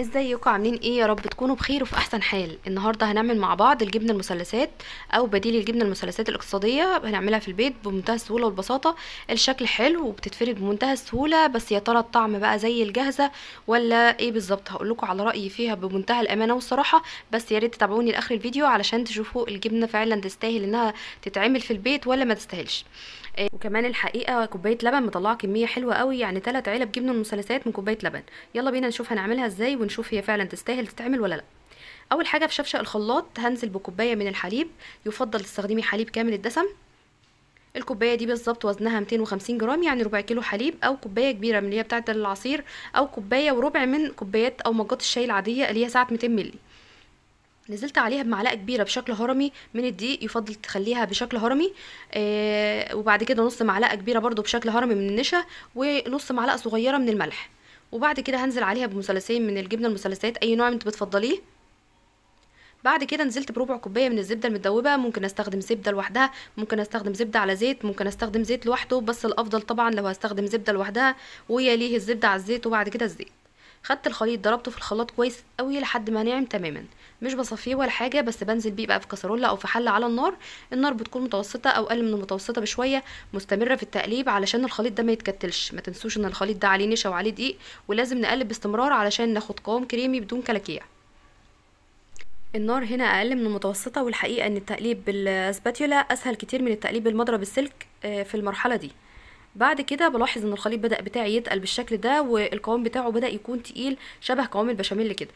ازيكم عاملين ايه يا رب تكونوا بخير وفي احسن حال النهارده هنعمل مع بعض الجبنه المثلثات او بديل الجبنه المثلثات الاقتصاديه هنعملها في البيت بمنتهى السهوله والبساطه الشكل حلو وبتتفرد بمنتهى السهوله بس يا ترى الطعم بقى زي الجاهزه ولا ايه بالظبط هقول لكم على رايي فيها بمنتهى الامانه والصراحه بس يا ريت تتابعوني لاخر الفيديو علشان تشوفوا الجبنه فعلا تستاهل انها تتعمل في البيت ولا ما تستاهلش آه، وكمان الحقيقه كوبايه لبن مطلعه كميه حلوه قوي يعني 3 علب جبنه المثلثات من كوبايه لبن يلا بينا نشوف هنعملها ازاي ونشوف هي فعلا تستاهل تتعمل ولا لا اول حاجه في شفشق الخلاط هنزل بكوبايه من الحليب يفضل تستخدمي حليب كامل الدسم الكوبايه دي بالظبط وزنها 250 جرام يعني ربع كيلو حليب او كوبايه كبيره من اللي هي بتاعه العصير او كوبايه وربع من كوبايات او مجات الشاي العاديه اللي هي ساعه 200 مللي نزلت عليها بمعلقه كبيره بشكل هرمي من الدقيق يفضل تخليها بشكل هرمي آه وبعد كده نص معلقه كبيره برضو بشكل هرمي من النشا ونص معلقه صغيره من الملح وبعد كده هنزل عليها بمثلثين من الجبنه المثلثات اي نوع انت بتفضليه بعد كده نزلت بربع كوبايه من الزبده المدوبه ممكن استخدم زبده لوحدها ممكن استخدم زبده على زيت ممكن استخدم زيت لوحده بس الافضل طبعا لو هستخدم زبده لوحدها ويليه الزبده على الزيت وبعد كده الزيت خدت الخليط ضربته في الخلاط كويس قوي لحد ما ناعم تماما مش بصفيه ولا حاجه بس بنزل بيه بقى في كسرولة او في حله على النار النار بتكون متوسطه او اقل من المتوسطه بشويه مستمره في التقليب علشان الخليط ده ما يتكتلش ما تنسوش ان الخليط ده عليه نشا وعليه دقيق ولازم نقلب باستمرار علشان ناخد قوام كريمي بدون كلاكيع النار هنا اقل من المتوسطه والحقيقه ان التقليب بالاسباتيولا اسهل كتير من التقليب بالمضرب السلك آه، في المرحله دي بعد كده بلاحظ ان الخليط بدا بتاعي يتقل بالشكل ده والقوام بتاعه بدا يكون تقيل شبه قوام البشاميل كده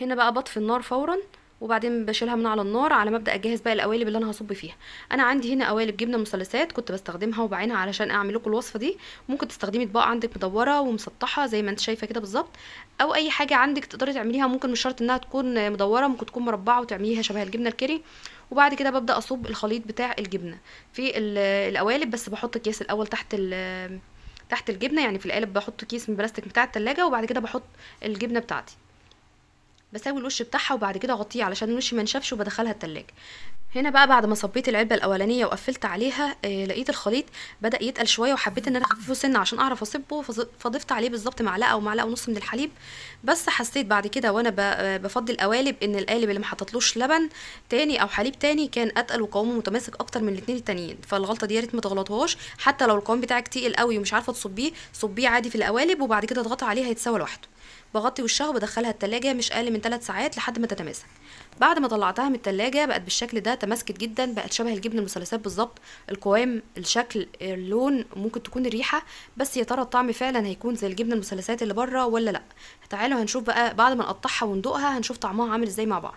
هنا بقى بطفي النار فورا وبعدين بشيلها من على النار على ما ابدا اجهز بقى القوالب اللي انا هصب فيها انا عندي هنا قوالب جبنه مثلثات كنت بستخدمها وبعينها علشان اعمل لكم الوصفه دي ممكن تستخدمي اطباق عندك مدوره ومسطحه زي ما انت شايفه كده بالظبط او اي حاجه عندك تقدري تعمليها ممكن مش شرط انها تكون مدوره ممكن تكون مربعه وتعمليها شبه الجبنه الكيري وبعد كده ببدا اصب الخليط بتاع الجبنه في آه، القوالب بس بحط اكياس الاول تحت آه، تحت الجبنه يعني في القالب بحط كيس من بلاستيك بتاع التلاجة وبعد كده بحط الجبنه بتاعتي بساوي الوش بتاعها وبعد كده اغطيه علشان الوش ما ينشفش وبدخلها التلاجة هنا بقى بعد ما صبيت العلبه الاولانيه وقفلت عليها آه، لقيت الخليط بدا يتقل شويه وحبيت ان انا اخففه سنه عشان اعرف اصبه فضفت عليه بالظبط معلقه او معلقه ونص من الحليب بس حسيت بعد كده وانا آه، بفضي القوالب ان القالب اللي ما لبن تاني او حليب تاني كان اتقل وقوامه متماسك اكتر من الاثنين التانيين فالغلطه دي يا ريت ما تغلطوهاش حتى لو القوام بتاعك تقل قوي ومش عارفه تصبيه صبيه عادي في القوالب وبعد كده اضغطي عليه هيتسوى لوحده بغطي وشها وبدخلها التلاجة مش أقل من 3 ساعات لحد ما تتماسك بعد ما طلعتها من التلاجة بقت بالشكل ده تماسكت جدا بقت شبه الجبن المثلثات بالظبط القوام الشكل اللون ممكن تكون الريحة بس يا ترى الطعم فعلا هيكون زي الجبن المثلثات اللي بره ولا لا تعالوا هنشوف بقى بعد ما نقطعها وندوقها هنشوف طعمها عامل ازاي مع بعض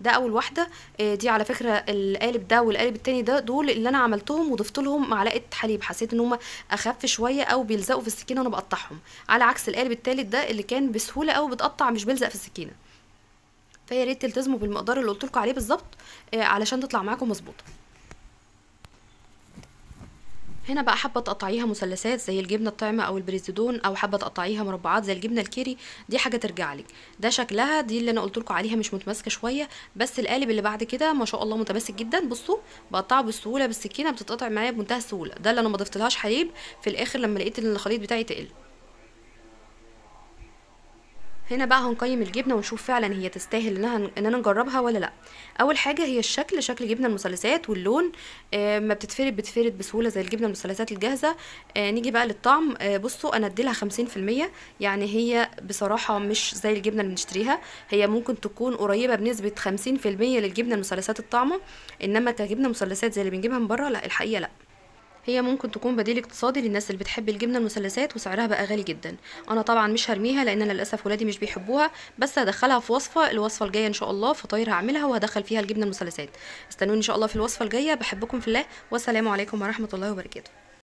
ده اول واحده آه، دي على فكره القالب ده والقالب التاني ده دول اللي انا عملتهم وضفت لهم معلقه حليب حسيت ان هم اخف شويه او بيلزقوا في السكينه وانا بقطعهم على عكس القالب التالت ده اللي كان بسهوله قوي بتقطع مش بيلزق في السكينه فيا ريت تلتزموا بالمقدار اللي قلت عليه بالظبط آه، علشان تطلع معاكم مظبوطه هنا بقى حابه تقطعيها مثلثات زي الجبنه الطعمه او البريزدون او حابه تقطعيها مربعات زي الجبنه الكيري دي حاجه ترجع لك ده شكلها دي اللي انا قلت لكم عليها مش متماسكه شويه بس القالب اللي بعد كده ما شاء الله متماسك جدا بصوا بقطعه بالسهوله بالسكينه بتتقطع معايا بمنتهى السهوله ده اللي انا ما ضفتلهاش حليب في الاخر لما لقيت ان الخليط بتاعي تقل هنا بقى هنقيم الجبنه ونشوف فعلا هي تستاهل انها ان انا نجربها ولا لا اول حاجه هي الشكل شكل جبنه المثلثات واللون آه، ما بتتفرد بتفرد بسهوله زي الجبنه المثلثات الجاهزه آه، نيجي بقى للطعم آه، بصوا انا اديلها 50% يعني هي بصراحه مش زي الجبنه اللي بنشتريها هي ممكن تكون قريبه بنسبه 50% للجبنه المثلثات الطعمه انما كجبنه مثلثات زي اللي بنجيبها من بره لا الحقيقه لا هي ممكن تكون بديل اقتصادي للناس اللي بتحب الجبنه المثلثات وسعرها بقى غالي جدا انا طبعا مش هرميها لان انا للاسف ولادي مش بيحبوها بس هدخلها في وصفه الوصفه الجايه ان شاء الله فطاير هعملها وهدخل فيها الجبنه المثلثات استنوني ان شاء الله في الوصفه الجايه بحبكم في الله والسلام عليكم ورحمه الله وبركاته